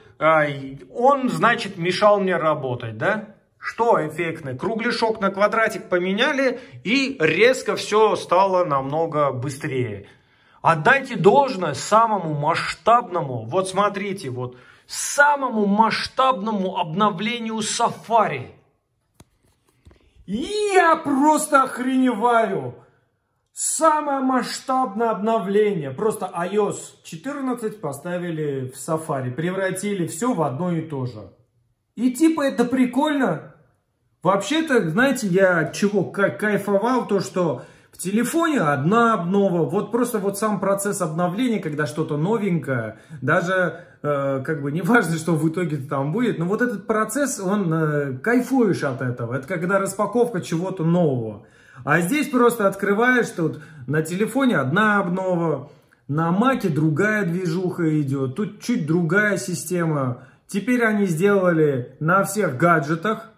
он, значит, мешал мне работать, да? Что эффектный? Кругляшок на квадратик поменяли, и резко все стало намного быстрее. Отдайте должное самому масштабному, вот смотрите, вот самому масштабному обновлению Safari. Я просто охреневаю. Самое масштабное обновление. Просто iOS 14 поставили в Safari. Превратили все в одно и то же. И типа это прикольно. Вообще-то, знаете, я чего кайфовал, то что телефоне одна обнова, вот просто вот сам процесс обновления, когда что-то новенькое, даже э, как бы не важно, что в итоге там будет, но вот этот процесс, он э, кайфуешь от этого, это когда распаковка чего-то нового. А здесь просто открываешь, тут на телефоне одна обнова, на маке другая движуха идет, тут чуть другая система. Теперь они сделали на всех гаджетах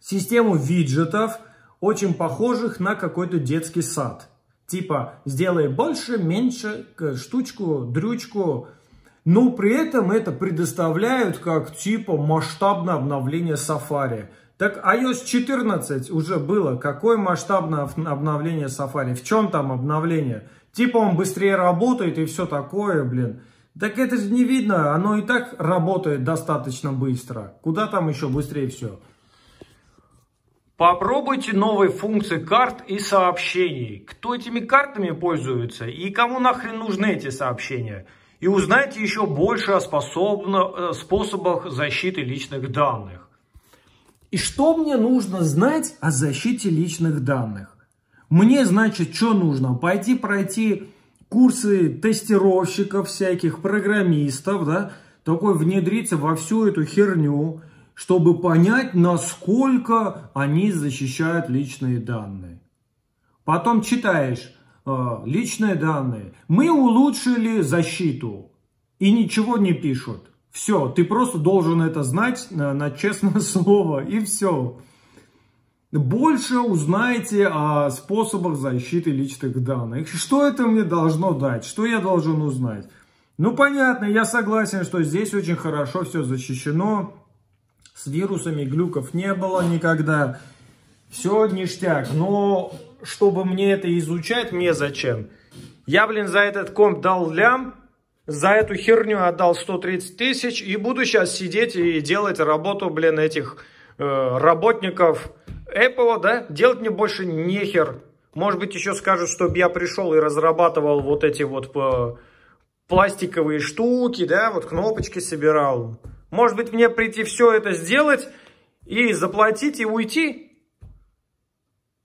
систему виджетов, очень похожих на какой-то детский сад. Типа, сделай больше, меньше, штучку, дрючку. Но ну, при этом это предоставляют как типа масштабное обновление Safari. Так iOS 14 уже было. Какое масштабное обновление Safari? В чем там обновление? Типа он быстрее работает и все такое, блин. Так это же не видно, оно и так работает достаточно быстро. Куда там еще быстрее все? Попробуйте новые функции карт и сообщений. Кто этими картами пользуется и кому нахрен нужны эти сообщения. И узнайте еще больше о способно, э, способах защиты личных данных. И что мне нужно знать о защите личных данных? Мне, значит, что нужно? Пойти пройти курсы тестировщиков всяких, программистов, да? Такой внедриться во всю эту херню – чтобы понять, насколько они защищают личные данные. Потом читаешь э, личные данные. Мы улучшили защиту и ничего не пишут. Все, ты просто должен это знать на, э, на честное слово и все. Больше узнаете о способах защиты личных данных. Что это мне должно дать? Что я должен узнать? Ну понятно, я согласен, что здесь очень хорошо все защищено. С вирусами глюков не было никогда. Все ништяк. Но чтобы мне это изучать, мне зачем? Я, блин, за этот комп дал лям, за эту херню отдал 130 тысяч и буду сейчас сидеть и делать работу, блин, этих э, работников Apple, да? Делать мне больше нехер. Может быть, еще скажут, чтобы я пришел и разрабатывал вот эти вот э, пластиковые штуки, да, вот кнопочки собирал. Может быть, мне прийти все это сделать и заплатить, и уйти?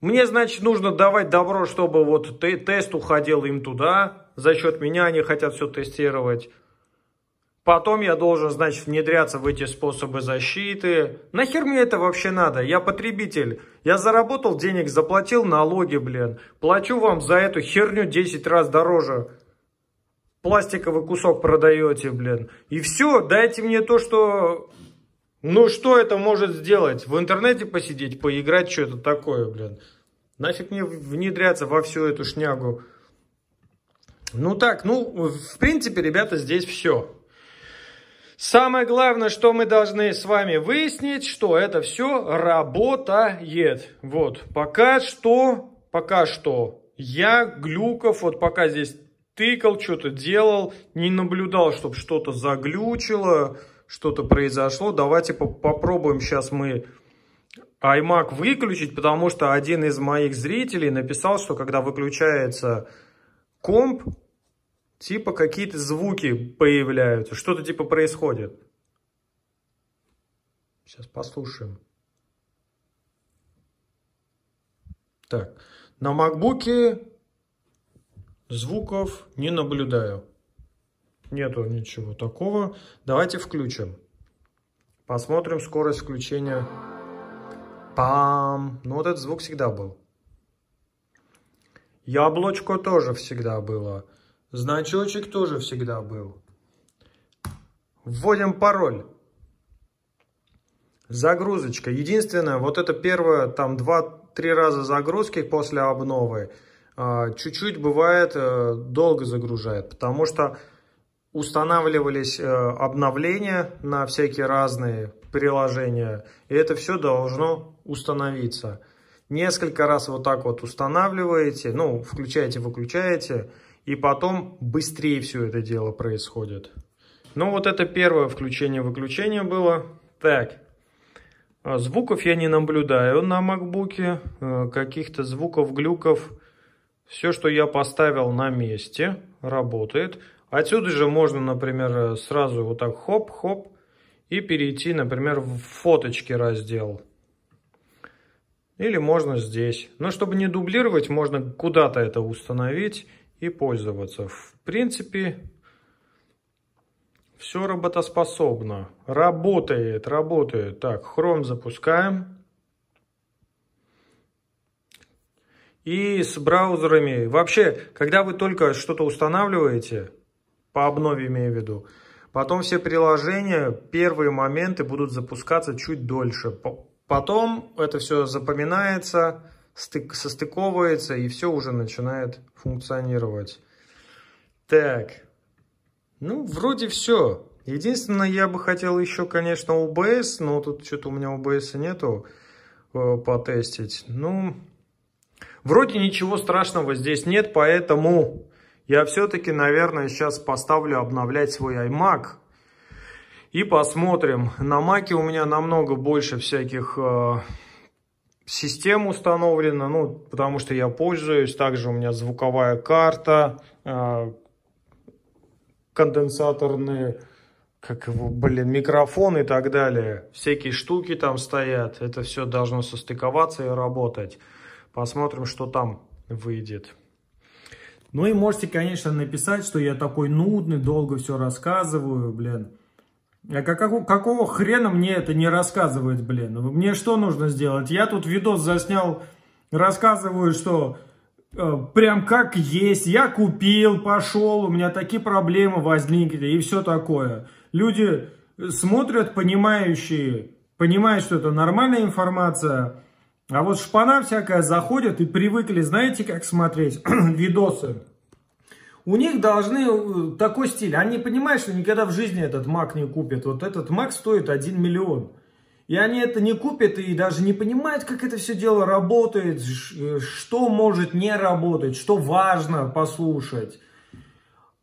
Мне, значит, нужно давать добро, чтобы вот тест уходил им туда. За счет меня они хотят все тестировать. Потом я должен, значит, внедряться в эти способы защиты. Нахер мне это вообще надо? Я потребитель. Я заработал денег, заплатил налоги, блин. Плачу вам за эту херню 10 раз дороже пластиковый кусок продаете, блин. И все, дайте мне то, что... Ну, что это может сделать? В интернете посидеть, поиграть, что это такое, блин. Нафиг мне внедряться во всю эту шнягу. Ну так, ну, в принципе, ребята, здесь все. Самое главное, что мы должны с вами выяснить, что это все работает. Вот, пока что, пока что я глюков, вот пока здесь тыкал, что-то делал, не наблюдал, чтобы что-то заглючило, что-то произошло. Давайте по попробуем сейчас мы iMac выключить, потому что один из моих зрителей написал, что когда выключается комп, типа какие-то звуки появляются, что-то типа происходит. Сейчас послушаем. Так, на макбуке Звуков не наблюдаю. Нету ничего такого. Давайте включим. Посмотрим скорость включения. Пам! Ну вот этот звук всегда был. Яблочко тоже всегда было. Значочек тоже всегда был. Вводим пароль. Загрузочка. Единственное, вот это первое, там два-три раза загрузки после обновы – а, чуть-чуть бывает э, долго загружает, потому что устанавливались э, обновления на всякие разные приложения, и это все должно установиться. Несколько раз вот так вот устанавливаете, ну, включаете, выключаете, и потом быстрее все это дело происходит. Ну, вот это первое включение-выключение было. Так, а, звуков я не наблюдаю на макбуке, э, каких-то звуков, глюков, глюков все, что я поставил на месте, работает. Отсюда же можно, например, сразу вот так хоп-хоп и перейти, например, в фоточки раздел. Или можно здесь. Но чтобы не дублировать, можно куда-то это установить и пользоваться. В принципе, все работоспособно. Работает, работает. Так, Chrome запускаем. и с браузерами. Вообще, когда вы только что-то устанавливаете, по обнове имею в виду, потом все приложения, первые моменты будут запускаться чуть дольше. Потом это все запоминается, стык, состыковывается и все уже начинает функционировать. Так, ну вроде все. Единственное, я бы хотел еще, конечно, OBS, но тут что-то у меня OBS нету э, потестить. Ну, Вроде ничего страшного здесь нет, поэтому я все-таки, наверное, сейчас поставлю обновлять свой iMac. И посмотрим. На Маке у меня намного больше всяких э, систем установлено, ну, потому что я пользуюсь. Также у меня звуковая карта, э, конденсаторные, как его, блин, микрофон и так далее. Всякие штуки там стоят. Это все должно состыковаться и работать. Посмотрим, что там выйдет. Ну и можете, конечно, написать, что я такой нудный, долго все рассказываю, блин. А какого, какого хрена мне это не рассказывает, блин? Мне что нужно сделать? Я тут видос заснял, рассказываю, что э, прям как есть. Я купил, пошел, у меня такие проблемы возникли и все такое. Люди смотрят, понимающие, понимают, что это нормальная информация, а вот шпана всякая заходит и привыкли, знаете, как смотреть видосы. У них должны э, такой стиль. Они понимают, что никогда в жизни этот маг не купят. Вот этот маг стоит 1 миллион. И они это не купят и даже не понимают, как это все дело работает, э, что может не работать, что важно послушать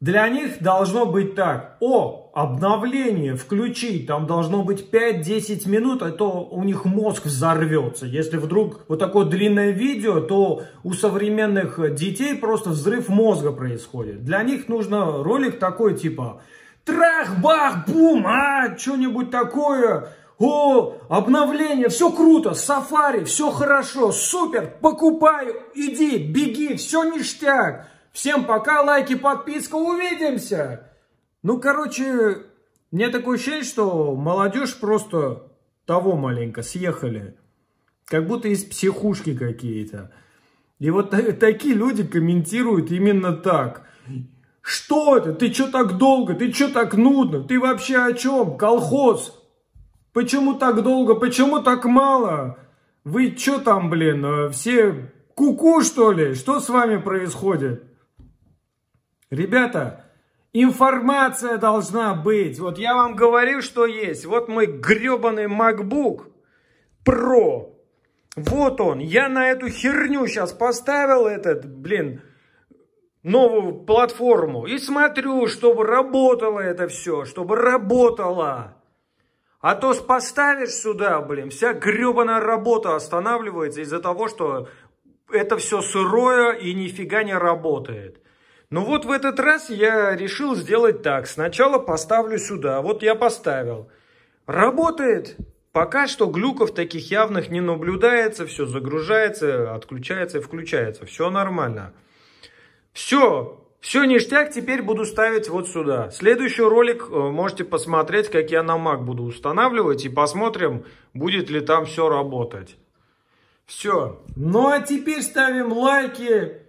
для них должно быть так. О, обновление, включи, там должно быть 5-10 минут, а то у них мозг взорвется. Если вдруг вот такое длинное видео, то у современных детей просто взрыв мозга происходит. Для них нужно ролик такой типа трах-бах-бум, а, что-нибудь такое. О, обновление, все круто, сафари, все хорошо, супер, покупаю, иди, беги, все ништяк. Всем пока, лайки, подписка, увидимся! Ну, короче, мне такое ощущение, что молодежь просто того маленько съехали. Как будто из психушки какие-то. И вот такие люди комментируют именно так. Что это? Ты что так долго? Ты что так нудно? Ты вообще о чем? Колхоз? Почему так долго? Почему так мало? Вы что там, блин, э, все куку -ку, что ли? Что с вами происходит? Ребята, информация должна быть. Вот я вам говорил, что есть. Вот мой гребаный MacBook Pro. Вот он. Я на эту херню сейчас поставил этот, блин, новую платформу. И смотрю, чтобы работало это все, чтобы работало. А то поставишь сюда, блин, вся гребаная работа останавливается из-за того, что это все сырое и нифига не работает. Ну вот в этот раз я решил сделать так. Сначала поставлю сюда. Вот я поставил. Работает. Пока что глюков таких явных не наблюдается. Все загружается, отключается и включается. Все нормально. Все. Все ништяк теперь буду ставить вот сюда. Следующий ролик э, можете посмотреть, как я на Mac буду устанавливать. И посмотрим, будет ли там все работать. Все. Ну а теперь ставим лайки,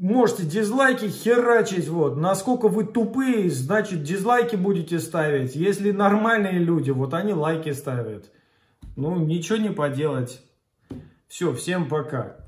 можете дизлайки херачить, вот, насколько вы тупые, значит, дизлайки будете ставить. Если нормальные люди, вот они лайки ставят. Ну, ничего не поделать. Все, всем пока.